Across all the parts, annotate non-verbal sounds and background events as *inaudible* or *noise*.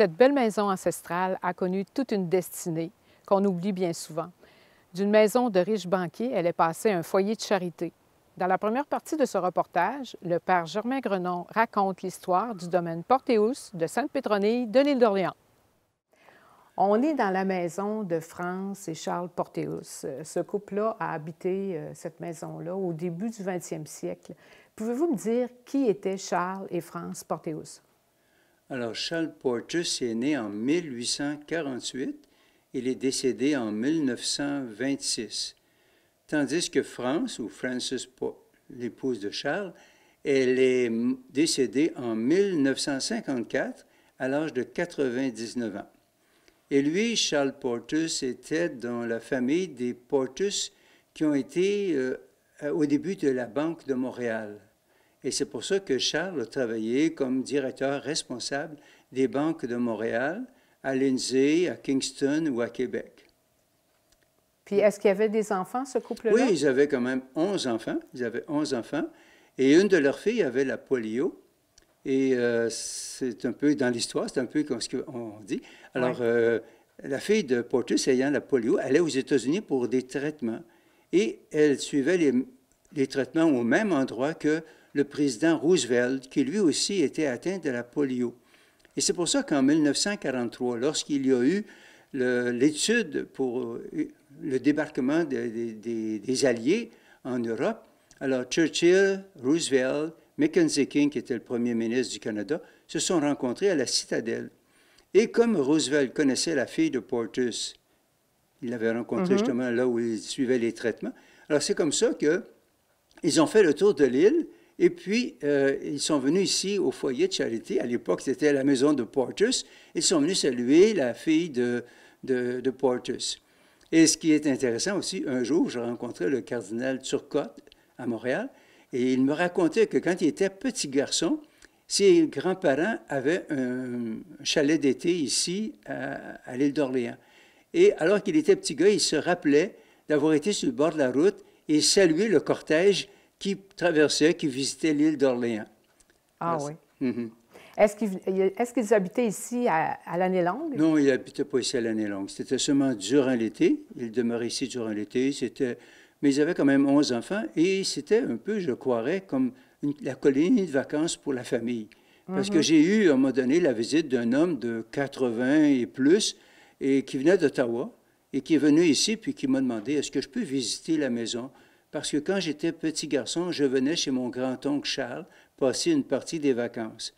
Cette belle maison ancestrale a connu toute une destinée qu'on oublie bien souvent. D'une maison de riches banquiers, elle est passée à un foyer de charité. Dans la première partie de ce reportage, le père Germain Grenon raconte l'histoire du domaine Porteus de Sainte-Pétronille de l'île d'Orléans. On est dans la maison de France et Charles Porteus. Ce couple-là a habité euh, cette maison-là au début du 20e siècle. Pouvez-vous me dire qui étaient Charles et France Porteus? Alors, Charles Portus est né en 1848. Il est décédé en 1926. Tandis que France, ou Frances l'épouse de Charles, elle est décédée en 1954 à l'âge de 99 ans. Et lui, Charles Portus, était dans la famille des Portus qui ont été euh, au début de la Banque de Montréal. Et c'est pour ça que Charles a travaillé comme directeur responsable des banques de Montréal, à Lindsay, à Kingston ou à Québec. Puis est-ce qu'il y avait des enfants, ce couple-là? Oui, ils avaient quand même 11 enfants. Ils avaient 11 enfants. Et une de leurs filles avait la polio. Et euh, c'est un peu dans l'histoire, c'est un peu comme ce qu'on dit. Alors, euh, la fille de Portus ayant la polio allait aux États-Unis pour des traitements. Et elle suivait les, les traitements au même endroit que le président Roosevelt, qui lui aussi était atteint de la polio. Et c'est pour ça qu'en 1943, lorsqu'il y a eu l'étude pour euh, le débarquement des Alliés en Europe, alors Churchill, Roosevelt, Mackenzie King, qui était le premier ministre du Canada, se sont rencontrés à la Citadelle. Et comme Roosevelt connaissait la fille de Portus, il l'avait rencontrée mhm. justement là où il suivait les traitements, alors c'est comme ça qu'ils ont fait le tour de l'île et puis, euh, ils sont venus ici au foyer de charité. À l'époque, c'était la maison de Portus. Ils sont venus saluer la fille de, de, Portus. Et ce qui est intéressant aussi, un jour, je rencontrais le cardinal Turcotte à Montréal, et il me racontait que quand il était petit garçon, ses grands-parents avaient un chalet d'été ici, à, à l'île d'Orléans. Et alors qu'il était petit gars, il se rappelait d'avoir été sur le bord de la route et saluer le cortège qui traversaient, qui visitaient l'île d'Orléans. Ah oui. Mhm. Est-ce qu'ils habitaient ici à, l'année longue? Non, ils n'habitaient pas ici à l'année longue. C'était seulement durant l'été. Ils demeuraient ici durant l'été. Mais ils avaient quand même 11 enfants et c'était un peu, je croirais, comme la colline de vacances pour la famille. Parce que mhm. j'ai eu, à un moment donné, la visite d'un homme de 80 et plus et qui venait d'Ottawa et qui est venu ici puis qui m'a demandé est-ce que je peux visiter la maison parce que quand j'étais petit garçon, je venais chez mon grand-oncle Charles passer une partie des vacances.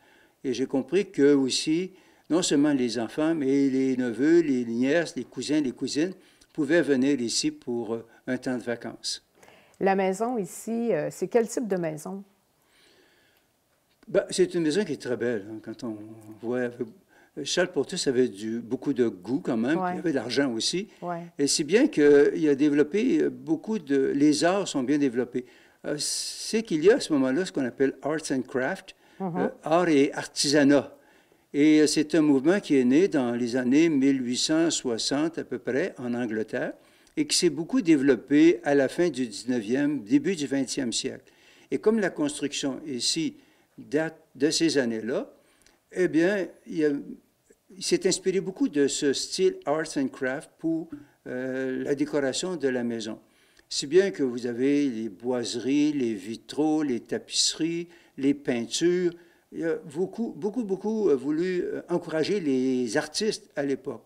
Et j'ai compris que aussi, non seulement les enfants, mais les neveux, les nièces, les cousins, les cousines pouvaient venir ici pour euh, un temps de vacances. La maison ici, euh, c'est quel type de maison? Ben, c'est une maison qui est très belle. Hein, quand on voit euh, Charles Portus avait du, beaucoup de goût quand même, il avait de l'argent aussi. Et si bien qu'il euh, a développé euh, beaucoup de... Les arts sont bien développés. c'est qu'il y a à ce moment-là ce qu'on appelle Arts and Craft, mhm. art et artisanat. Et c'est un mouvement qui est né dans les années 1860 à peu près en Angleterre et qui s'est beaucoup développé à la fin du 19e, début du 20e siècle. Et comme la construction ici date de ces années-là, eh bien, il, s'est inspiré beaucoup de ce style arts and crafts pour euh, la décoration de la maison. Si bien que vous avez les boiseries, les vitraux, les tapisseries, les peintures. Il a beaucoup, beaucoup, beaucoup euh, voulu euh, encourager les artistes à l'époque.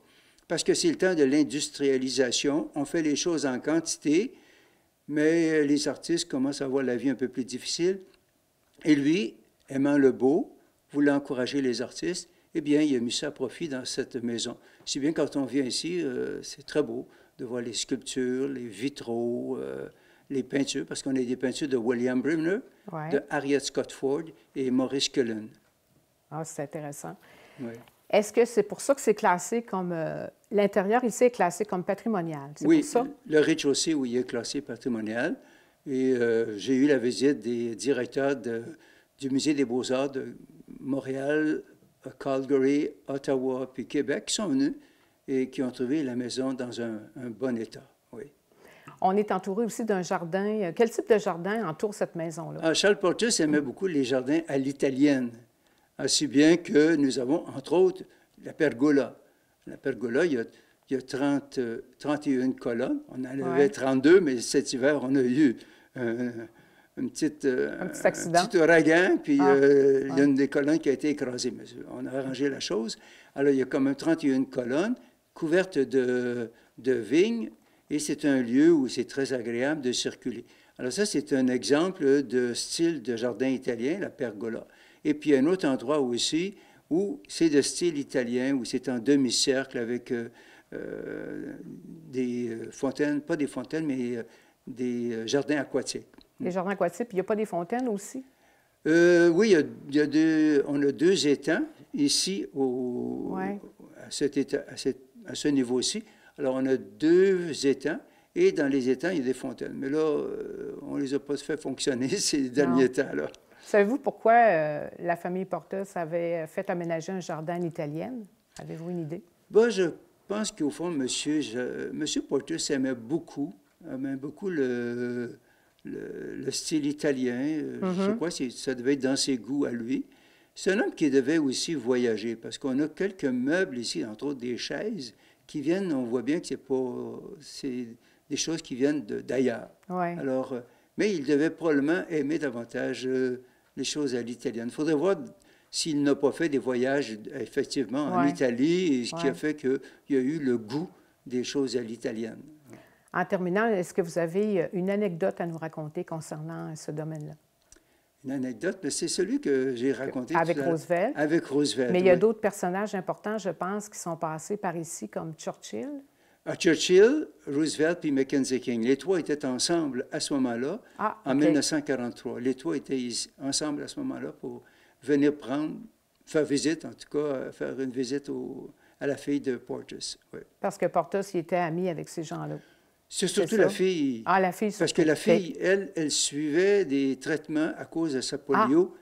Parce que c'est le temps de l'industrialisation. On fait les choses en quantité, mais les artistes commencent à voir la vie un peu plus difficile. Et lui, aimant le beau, voulait encourager les artistes, eh bien, il a mis ça à profit dans cette maison. Si bien quand on vient ici, euh, c'est très beau de voir les sculptures, les vitraux, euh, les peintures, parce qu'on a des peintures de William Brimner, de Harriet Scott Ford et Maurice Cullen. Ah, c'est intéressant. Oui. Est-ce que c'est pour ça que c'est classé comme... Euh, l'intérieur ici est classé comme patrimonial, c'est oui, pour ça? le rez-de-chaussée, oui, il est classé patrimonial. Et j'ai eu la visite des directeurs de, du Musée des beaux-arts de Montréal, Calgary, Ottawa, puis Québec sont venus et qui ont trouvé la maison dans un, bon état. Oui. On est entouré aussi d'un jardin. Quel type de jardin entoure cette maison-là? Ah, Charles Portus aimait beaucoup les jardins à l'italienne, aussi bien que nous avons, entre autres, la pergola. La pergola, il y a, 30, 31 euh, colonnes. On en avait 32, mais cet hiver, on a eu euh, euh, un, petit accident. un petit ouragan, puis ah. euh, il y a une des colonnes qui a été écrasée. Mais on a arrangé la chose. Alors, il y a comme 31 colonnes couvertes de, de vignes, et c'est un lieu où c'est très agréable de circuler. Alors ça, c'est un exemple de style de jardin italien, la pergola. Et puis, il y a un autre endroit aussi où c'est de style italien, où c'est en demi-cercle avec euh, des fontaines, pas des fontaines, mais des jardins aquatiques. Les jardins aquatiques, puis il n'y a pas des fontaines aussi? Euh, oui, il y, a, deux, on a deux étangs ici au, à, cet à, ce niveau-ci. Alors, on a deux étangs et dans les étangs, il y a des fontaines. Mais là, euh, on ne les a pas fait fonctionner *laughs* ces derniers temps. Là. Savez-vous pourquoi euh, la famille Portus avait fait aménager un jardin italien? Avez-vous une idée? Bon, je pense qu'au fond, M. Monsieur, monsieur aimait beaucoup, aimait beaucoup le, le, style italien, euh, je je crois que ça devait être dans ses goûts à lui. C'est un homme qui devait aussi voyager, parce qu'on a quelques meubles ici, entre autres des chaises, qui viennent, on voit bien que c'est pas... des choses qui viennent d'ailleurs. Alors, euh, mais il devait probablement aimer davantage euh, les choses à l'italienne. Il faudrait voir s'il n'a pas fait des voyages effectivement en Italie, ce qui a fait qu'il y a eu le goût des choses à l'italienne. En terminant, est-ce que vous avez euh, une anecdote à nous raconter concernant euh, ce domaine-là? Une anecdote, ben, c'est celui que j'ai raconté. Avec Roosevelt. Avec Roosevelt. Mais il y a d'autres personnages importants, je pense, qui sont passés par ici, comme Churchill. Ah, Churchill, Roosevelt puis Mackenzie King. Les trois étaient ensemble à ce moment-là, ah, en 1943. Les trois étaient ensemble à ce moment-là pour venir prendre, faire visite, en tout cas, euh, faire une visite à la fille de Portus. Parce que Portus, il était ami avec ces gens-là. C'est surtout la fille. Ah, la fille. Parce que la fille, elle, elle suivait des traitements à cause de sa ah, polio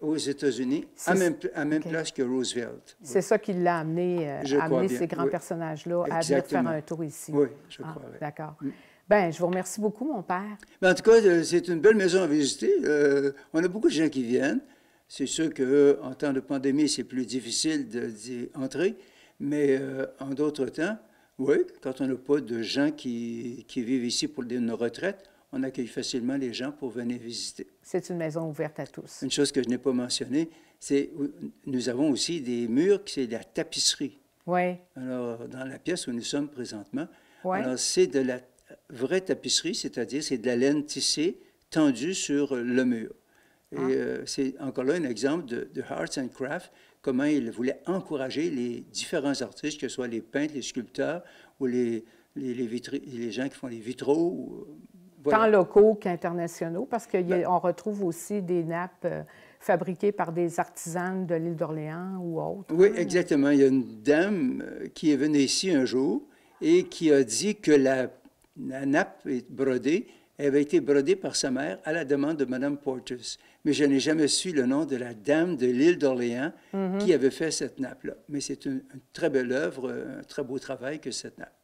aux États-Unis, à même, à même place que Roosevelt. C'est ça qui l'a amené, euh, amené ces grands personnages-là à venir faire un tour ici. Oui, je ah, crois. D'accord. Mm. Ben, je vous remercie beaucoup, mon père. Ben, en tout cas, euh, c'est une belle maison à visiter. Euh, on a beaucoup de gens qui viennent. C'est sûr qu'en temps de pandémie, c'est plus difficile d'y entrer, mais en d'autres temps, oui, quand on n'a pas de gens qui, vivent ici pour nos retraites, on accueille facilement les gens pour venir visiter. C'est une maison ouverte à tous. Une chose que je n'ai pas mentionnée, c'est nous avons aussi des murs, qui c'est de la tapisserie. Oui. Alors, dans la pièce où nous sommes présentement, c'est de la vraie tapisserie, c'est-à-dire c'est de la laine tissée tendue sur le mur. Et ah. euh, c'est encore là un exemple de, de Arts and Crafts comment il voulait encourager les différents artistes, que ce soit les peintres, les sculpteurs ou les, les, les, les gens qui font les vitraux. Euh, Tant locaux qu'internationaux, parce qu'on ben retrouve aussi des nappes euh, fabriquées par des artisans de l'île d'Orléans ou autres. Oui, hein. exactement. Il y a une dame euh, qui est venue ici un jour et qui a dit que la, la nappe est brodée elle avait été brodée par sa mère à la demande de Madame Porteus. Mais je n'ai jamais su le nom de la dame de l'île d'Orléans mhm. qui avait fait cette nappe-là. Mais c'est une très belle œuvre, euh, un très beau travail que cette nappe.